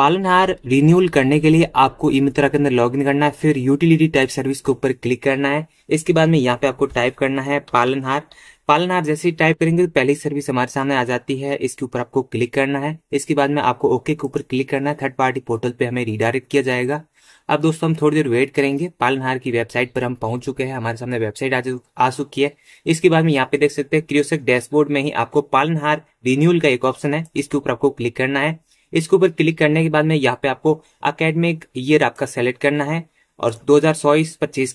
पालनहार रिन्यूअल करने के लिए आपको ई मित्रा के अंदर लॉग इन करना है फिर यूटिलिटी टाइप सर्विस के ऊपर क्लिक करना है इसके बाद में यहाँ पे आपको टाइप करना है पालनहार पालनहार जैसे ही टाइप करेंगे तो पहली सर्विस हमारे सामने आ जाती है इसके ऊपर आपको क्लिक करना है इसके बाद में आपको ओके के ऊपर क्लिक करना है थर्ड पार्टी पोर्टल पे हमें रिडायरेक्ट किया जाएगा अब दोस्तों हम थोड़ी देर वेट करेंगे पालनहार की वेबसाइट पर हम पहुंच चुके हैं हमारे सामने वेबसाइट आ, आ चुकी है इसके बाद में यहाँ पे देख सकते हैं क्रियोसेक डैशबोर्ड में ही आपको पालनहार रिन्यूअल का एक ऑप्शन है इसके ऊपर आपको क्लिक करना है इसके ऊपर क्लिक करने के बाद में यहाँ पे आपको अकेडमिक ईयर आपका सेलेक्ट करना है और दो हजार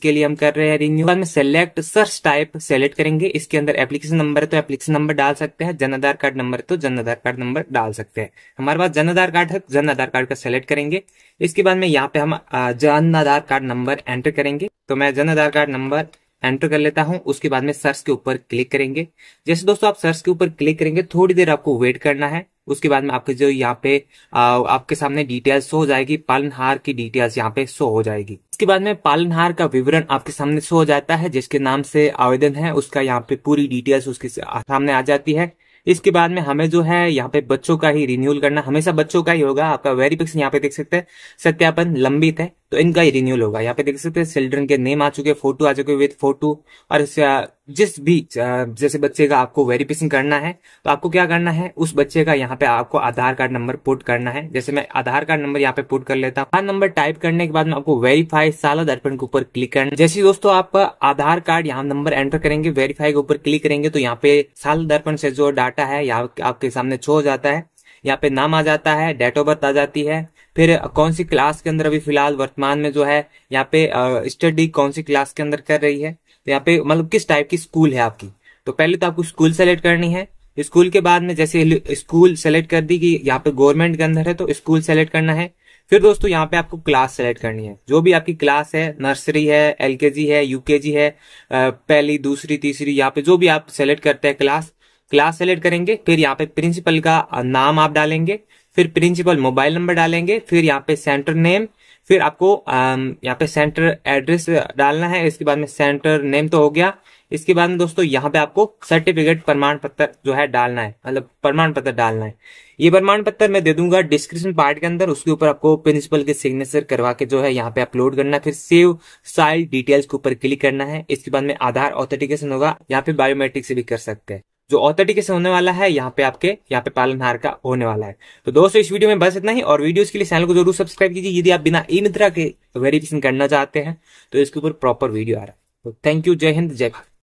के लिए हम कर रहे हैं रिन्यू बाद में सेलेक्ट सर्च टाइप सेलेक्ट करेंगे इसके अंदर एप्लीकेशन नंबर है तो एप्लीकेशन नंबर डाल सकते हैं जन आधार कार्ड नंबर है तो जन आधार कार्ड नंबर डाल सकते हैं हमारे पास जन आधार कार्ड है जन आधार कार्ड का सेलेक्ट करेंगे इसके बाद में यहाँ पे हम जन आधार कार्ड नंबर एंटर करेंगे तो मैं जन आधार कार्ड नंबर एंटर कर लेता हूं उसके बाद में सर्च के ऊपर क्लिक करेंगे जैसे दोस्तों आप सर्च के ऊपर क्लिक करेंगे थोड़ी देर आपको वेट करना है उसके बाद में आपके जो यहाँ पे आ, आपके सामने डिटेल्स हो जाएगी पालनहार की डिटेल्स यहाँ पे शो हो जाएगी इसके बाद में पालनहार का विवरण आपके सामने शो हो जाता है जिसके नाम से आवेदन है उसका यहाँ पे पूरी डिटेल्स उसके सामने आ जाती है इसके बाद में हमें जो है यहाँ पे बच्चों का ही रिन्यूअल करना हमेशा बच्चों का ही होगा आपका वेरिफिकेशन यहाँ पे देख सकते हैं सत्यापन लंबित है तो इनका ही रिन्यूअल होगा यहाँ पे देख सकते हैं चिल्ड्रन के नेम आ चुके हैं फोटो आ चुके हैं विद फोटो और जिस भी जैसे बच्चे का आपको वेरिफिकेशन करना है तो आपको क्या करना है उस बच्चे का यहाँ पे आपको आधार कार्ड नंबर पुट करना है जैसे मैं आधार कार्ड नंबर यहाँ पे पुट कर लेता हूँ आधार नंबर टाइप करने के बाद में आपको वेरीफाई साल दर्पण के ऊपर क्लिक करना जैसे दोस्तों आप आधार कार्ड यहाँ नंबर एंटर करेंगे वेरीफाई के ऊपर क्लिक करेंगे तो यहाँ पे साल दर्पण से जो डाटा है यहाँ आपके सामने छो जाता है यहाँ पे नाम आ जाता है डेट ऑफ बर्थ आ जाती है फिर कौन सी क्लास के अंदर अभी फिलहाल वर्तमान में जो है यहाँ पे स्टडी कौन सी क्लास के अंदर कर रही है तो यहाँ पे मतलब किस टाइप की स्कूल है आपकी तो पहले तो आपको स्कूल सेलेक्ट करनी है स्कूल के बाद में जैसे स्कूल सेलेक्ट कर दी कि यहाँ पे गवर्नमेंट के अंदर है तो स्कूल सेलेक्ट करना है फिर दोस्तों यहाँ पे आपको क्लास सेलेक्ट करनी है जो भी आपकी क्लास है नर्सरी है एलकेजी है यूकेजी है पहली दूसरी तीसरी यहाँ पे जो भी आप सेलेक्ट करते हैं क्लास क्लास सेलेक्ट करेंगे फिर यहाँ पे प्रिंसिपल का नाम आप डालेंगे फिर प्रिंसिपल मोबाइल नंबर डालेंगे फिर यहाँ पे सेंटर नेम फिर आपको यहाँ पे सेंटर एड्रेस डालना है इसके बाद में सेंटर नेम तो हो गया इसके बाद में दोस्तों यहाँ पे आपको सर्टिफिकेट प्रमाण पत्र जो है डालना है मतलब प्रमाण पत्र डालना है ये प्रमाण पत्र मैं दे दूंगा डिस्क्रिप्शन पार्ट के अंदर उसके ऊपर आपको प्रिंसिपल के सिग्नेचर करवा के जो है यहाँ पे अपलोड करना फिर सेव साइल डिटेल्स के ऊपर क्लिक करना है इसके बाद में आधार ऑथेंटिकेशन होगा यहाँ पे बायोमेट्रिक से भी कर सकते हैं जो ऑथेंटिकेशन होने वाला है यहाँ पे आपके यहाँ पे पालनहार का होने वाला है तो दोस्तों इस वीडियो में बस इतना ही और वीडियोस के लिए चैनल को जरूर सब्सक्राइब कीजिए यदि आप बिना ई मित्रा के वेरिफिकेशन करना चाहते हैं तो इसके ऊपर प्रॉपर वीडियो आ रहा है तो थैंक यू जय हिंद जय भारत